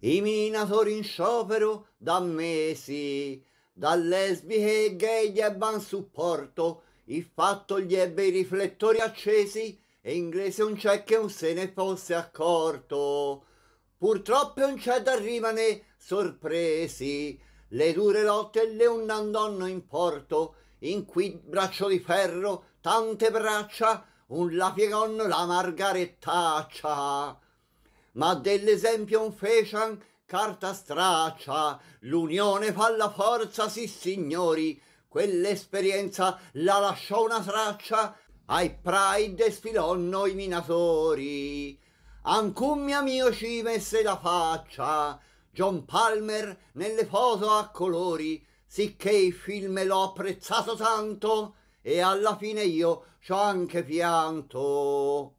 I minatori in sciopero da mesi, da lesbiche e gay gli ebban supporto, il fatto gli ebbe i riflettori accesi e inglese un c'è che un se ne fosse accorto. Purtroppo non c'è da rimane sorpresi, le dure lotte le un andonno in porto, in cui braccio di ferro, tante braccia, un la lapigon la margarettaccia ma dell'esempio fecian carta straccia, l'unione fa la forza, sì signori, quell'esperienza la lasciò una traccia, ai pride sfilonno noi minatori, ancun mio amico ci messe la faccia, John Palmer nelle foto a colori, sicché il film l'ho apprezzato tanto, e alla fine io ci ho anche pianto.